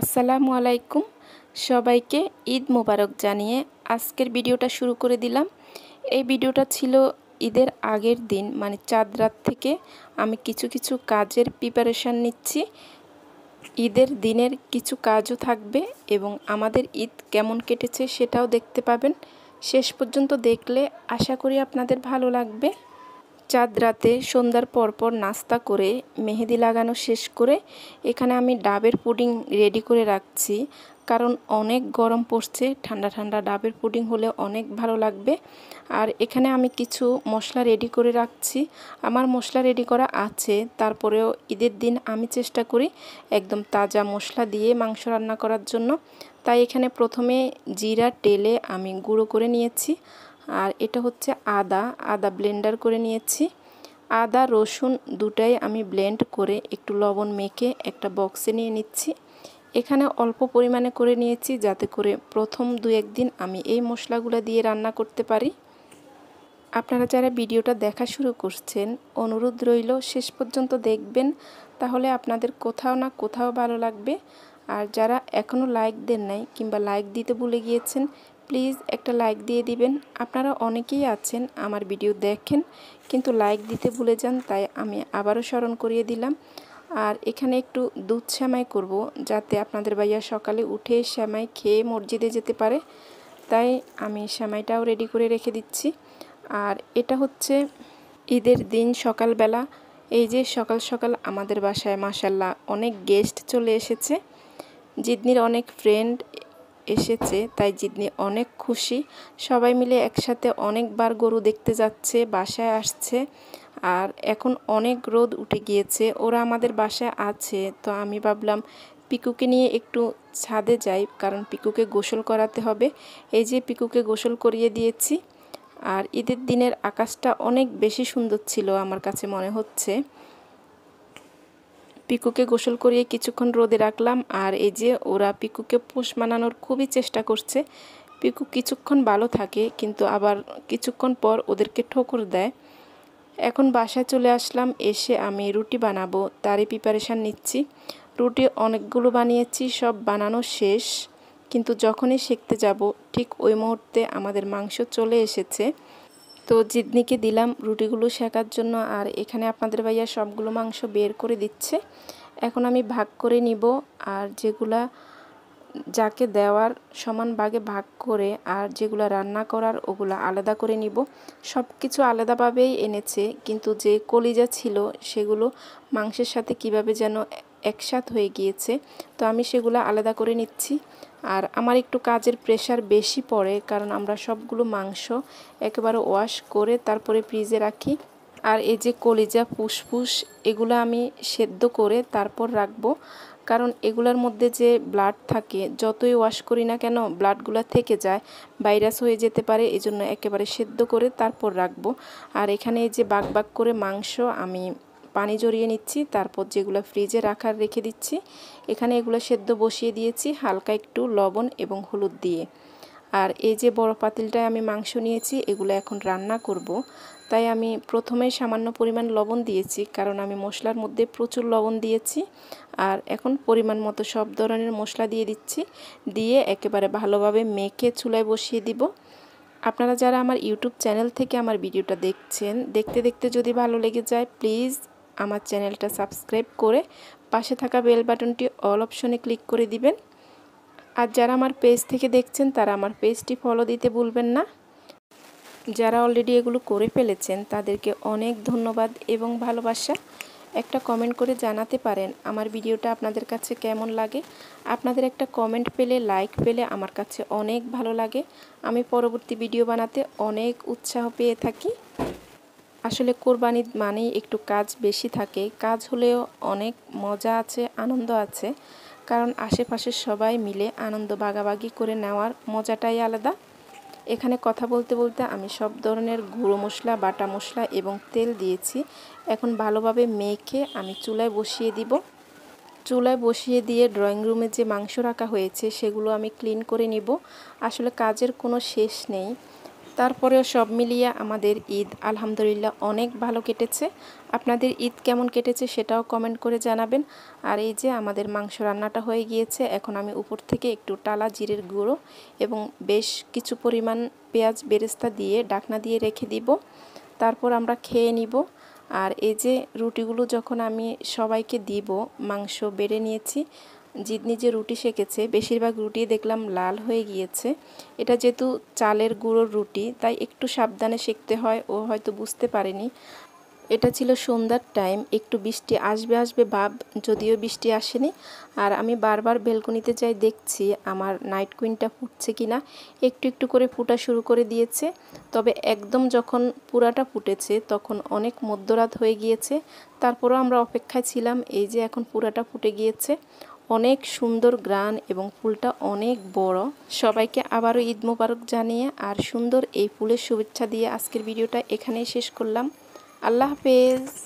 আসসালামু আলাইকুম সবাইকে ঈদ মোবারক জানিয়ে আজকের ভিডিওটা শুরু করে দিলাম এই ভিডিওটা ছিল ঈদের আগের দিন মানে চাঁদ রাত থেকে আমি কিছু কিছু কাজের প্রিপারেশান নিচ্ছি ঈদের দিনের কিছু কাজও থাকবে এবং আমাদের ঈদ কেমন কেটেছে সেটাও দেখতে পাবেন শেষ পর্যন্ত দেখলে আশা করি আপনাদের ভালো লাগবে চাঁদ রাতে সন্ধ্যার পরপর নাস্তা করে মেহেদি লাগানো শেষ করে এখানে আমি ডাবের পুডিং রেডি করে রাখছি কারণ অনেক গরম পড়ছে ঠান্ডা ঠান্ডা ডাবের পুডিং হলে অনেক ভালো লাগবে আর এখানে আমি কিছু মশলা রেডি করে রাখছি আমার মশলা রেডি করা আছে তারপরেও ঈদের দিন আমি চেষ্টা করি একদম তাজা মশলা দিয়ে মাংস রান্না করার জন্য তাই এখানে প্রথমে জিরা টেলে আমি গুঁড়ো করে নিয়েছি আর এটা হচ্ছে আদা আদা ব্লেন্ডার করে নিয়েছি আদা রসুন দুটাই আমি ব্লেন্ড করে একটু লবণ মেখে একটা বক্সে নিয়ে নিচ্ছি এখানে অল্প পরিমাণে করে নিয়েছি যাতে করে প্রথম দু একদিন আমি এই মশলাগুলো দিয়ে রান্না করতে পারি আপনারা যারা ভিডিওটা দেখা শুরু করছেন অনুরোধ রইল শেষ পর্যন্ত দেখবেন তাহলে আপনাদের কোথাও না কোথাও ভালো লাগবে আর যারা এখনও লাইক দেন নাই কিংবা লাইক দিতে ভুলে গিয়েছেন প্লিজ একটা লাইক দিয়ে দিবেন আপনারা অনেকেই আছেন আমার ভিডিও দেখেন কিন্তু লাইক দিতে ভুলে যান তাই আমি আবারও স্মরণ করিয়ে দিলাম আর এখানে একটু দুধ শ্যামাই করব যাতে আপনাদের ভাইয়া সকালে উঠে শ্যামাই খেয়ে মসজিদে যেতে পারে তাই আমি শ্যামাইটাও রেডি করে রেখে দিচ্ছি আর এটা হচ্ছে ঈদের দিন সকালবেলা এই যে সকাল সকাল আমাদের বাসায় মাসাল্লাহ অনেক গেস্ট চলে এসেছে জিদনির অনেক ফ্রেন্ড এসেছে তাই জিদনি অনেক খুশি সবাই মিলে একসাথে অনেকবার গরু দেখতে যাচ্ছে বাসায় আসছে আর এখন অনেক রোদ উঠে গিয়েছে ওরা আমাদের বাসায় আছে তো আমি ভাবলাম পিকুকে নিয়ে একটু ছাদে যাই কারণ পিকুকে গোসল করাতে হবে এই যে পিকুকে গোসল করিয়ে দিয়েছি আর ঈদের দিনের আকাশটা অনেক বেশি সুন্দর ছিল আমার কাছে মনে হচ্ছে পিকুকে গোসল করিয়ে কিছুক্ষণ রোদে রাখলাম আর এই যে ওরা পিকুকে পোষ মানানোর খুবই চেষ্টা করছে পিকু কিছুক্ষণ ভালো থাকে কিন্তু আবার কিছুক্ষণ পর ওদেরকে ঠোকর দেয় এখন বাসায় চলে আসলাম এসে আমি রুটি বানাবো তারই প্রিপারেশান নিচ্ছি রুটি অনেকগুলো বানিয়েছি সব বানানো শেষ কিন্তু যখনই শিখতে যাব ঠিক ওই মুহূর্তে আমাদের মাংস চলে এসেছে তো জিদনিকে দিলাম রুটিগুলো শেখার জন্য আর এখানে আপনাদের ভাইয়া সবগুলো মাংস বের করে দিচ্ছে এখন আমি ভাগ করে নিব আর যেগুলা যাকে দেওয়ার সমান ভাগে ভাগ করে আর যেগুলো রান্না করার ওগুলো আলাদা করে নিব সব কিছু আলাদাভাবেই এনেছে কিন্তু যে কলিজা ছিল সেগুলো মাংসের সাথে কিভাবে যেন একসাথ হয়ে গিয়েছে তো আমি সেগুলো আলাদা করে নিচ্ছি আর আমার একটু কাজের প্রেশার বেশি পড়ে কারণ আমরা সবগুলো মাংস একেবারে ওয়াশ করে তারপরে ফ্রিজে রাখি আর এই যে কলিজা ফুসফুস এগুলো আমি সেদ্ধ করে তারপর রাখবো কারণ এগুলোর মধ্যে যে ব্লাড থাকে যতই ওয়াশ করি না কেন ব্লাডগুলো থেকে যায় ভাইরাস হয়ে যেতে পারে এই জন্য একেবারে সেদ্ধ করে তারপর রাখবো আর এখানে এই যে বাঘ বাঘ করে মাংস আমি পানি জড়িয়ে নিচ্ছি তারপর যেগুলো ফ্রিজে রাখার রেখে দিচ্ছি এখানে এগুলো সেদ্ধ বসিয়ে দিয়েছি হালকা একটু লবণ এবং হলুদ দিয়ে আর এই যে বড় পাতিলটায় আমি মাংস নিয়েছি এগুলো এখন রান্না করব। তাই আমি প্রথমে সামান্য পরিমাণ লবণ দিয়েছি কারণ আমি মশলার মধ্যে প্রচুর লবণ দিয়েছি আর এখন পরিমাণ মতো সব ধরনের মশলা দিয়ে দিচ্ছি দিয়ে একেবারে ভালোভাবে মেখে চুলায় বসিয়ে দিব আপনারা যারা আমার ইউটিউব চ্যানেল থেকে আমার ভিডিওটা দেখছেন দেখতে দেখতে যদি ভালো লেগে যায় প্লিজ আমার চ্যানেলটা সাবস্ক্রাইব করে পাশে থাকা বেল বাটনটি অল অপশনে ক্লিক করে দিবেন আর যারা আমার পেজ থেকে দেখছেন তারা আমার পেজটি ফলো দিতে ভুলবেন না যারা অলরেডি এগুলো করে ফেলেছেন তাদেরকে অনেক ধন্যবাদ এবং ভালোবাসা একটা কমেন্ট করে জানাতে পারেন আমার ভিডিওটা আপনাদের কাছে কেমন লাগে আপনাদের একটা কমেন্ট পেলে লাইক পেলে আমার কাছে অনেক ভালো লাগে আমি পরবর্তী ভিডিও বানাতে অনেক উৎসাহ পেয়ে থাকি আসলে কোরবানির মানেই একটু কাজ বেশি থাকে কাজ হলেও অনেক মজা আছে আনন্দ আছে কারণ আশেপাশের সবাই মিলে আনন্দ বাগাবাগি করে নেওয়ার মজাটাই আলাদা এখানে কথা বলতে বলতে আমি সব ধরনের গুঁড়ো মশলা বাটা মশলা এবং তেল দিয়েছি এখন ভালোভাবে মেখে আমি চুলায় বসিয়ে দিব চুলায় বসিয়ে দিয়ে ড্রয়িং রুমে যে মাংস রাখা হয়েছে সেগুলো আমি ক্লিন করে নিব আসলে কাজের কোনো শেষ নেই তারপরেও সব মিলিয়ে আমাদের ঈদ আলহামদুলিল্লাহ অনেক ভালো কেটেছে আপনাদের ঈদ কেমন কেটেছে সেটাও কমেন্ট করে জানাবেন আর এই যে আমাদের মাংস রান্নাটা হয়ে গিয়েছে এখন আমি উপর থেকে একটু টালা জিরের গুঁড়ো এবং বেশ কিছু পরিমাণ পেঁয়াজ বেরেস্তা দিয়ে ডাকনা দিয়ে রেখে দিব তারপর আমরা খেয়ে নিব আর এই যে রুটিগুলো যখন আমি সবাইকে দিব মাংস বেড়ে নিয়েছি জিদনি যে রুটি সেকেছে বেশিরভাগ রুটি দেখলাম লাল হয়ে গিয়েছে এটা যেহেতু চালের গুঁড়োর রুটি তাই একটু সাবধানে শেখতে হয় ও হয়তো বুঝতে পারেনি এটা ছিল সন্ধ্যার টাইম একটু বৃষ্টি আসবে আসবে ভাব যদিও বৃষ্টি আসেনি আর আমি বারবার বেলকনিতে যাই দেখছি আমার নাইট কুইনটা ফুটছে কি না একটু একটু করে ফুটা শুরু করে দিয়েছে তবে একদম যখন পুরাটা ফুটেছে তখন অনেক মধ্যরাত হয়ে গিয়েছে তারপরও আমরা অপেক্ষায় ছিলাম এই যে এখন পুরাটা ফুটে গিয়েছে অনেক সুন্দর গ্রান এবং ফুলটা অনেক বড় সবাইকে আবারও ঈদ মোবারক জানিয়ে আর সুন্দর এই ফুলের শুভেচ্ছা দিয়ে আজকের ভিডিওটা এখানেই শেষ করলাম আল্লাহ হাফেজ